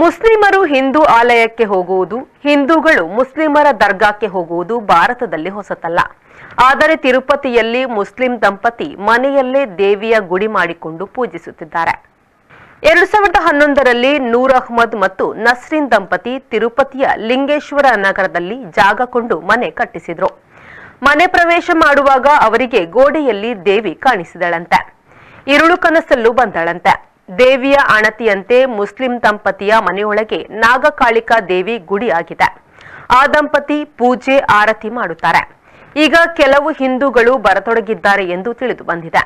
ಮುಸ್ಲಿಮರು ಹಿಂದೂ ಆಲಯಕ್ಕೆ ಹೋಗುವುದು ಹಿಂದೂಗಳು ಮುಸ್ಲಿಮರ ದರ್ಗಾಕ್ಕೆ ಹೋಗುವುದು ಭಾರತದಲ್ಲಿ ಹೊಸತಲ್ಲ ಆದರೆ ತಿರುಪತಿಯಲ್ಲಿ ಮುಸ್ಲಿಂ ದಂಪತಿ ಮನೆಯಲ್ಲೇ ದೇವಿಯ ಗುಡಿ ಮಾಡಿಕೊಂಡು ಪೂಜಿಸುತ್ತಿದ್ದಾರೆ ಎರಡು ಸಾವಿರದ ಹನ್ನೊಂದರಲ್ಲಿ ನೂರ್ ಅಹ್ಮದ್ ಮತ್ತು ನಸ್ರೀನ್ ದಂಪತಿ ತಿರುಪತಿಯ ಲಿಂಗೇಶ್ವರ ನಗರದಲ್ಲಿ ಜಾಗ ಕೊಂಡು ಮನೆ ಕಟ್ಟಿಸಿದ್ರು ಮನೆ ಪ್ರವೇಶ ಮಾಡುವಾಗ ಅವರಿಗೆ ಗೋಡೆಯಲ್ಲಿ ದೇವಿ ಕಾಣಿಸಿದಳಂತೆ ಇರುಳು ಕನಸಲ್ಲೂ ಬಂದಳಂತೆ ದೇವಿಯ ಅಣತಿಯಂತೆ ಮುಸ್ಲಿಂ ದಂಪತಿಯ ಮನೆಯೊಳಗೆ ನಾಗಕಾಳಿಕಾ ದೇವಿ ಗುಡಿಯಾಗಿದೆ ಆ ದಂಪತಿ ಪೂಜೆ ಆರತಿ ಮಾಡುತ್ತಾರೆ ಈಗ ಕೆಲವು ಹಿಂದೂಗಳು ಬರತೊಡಗಿದ್ದಾರೆ ಎಂದು ತಿಳಿದು ಬಂದಿದೆ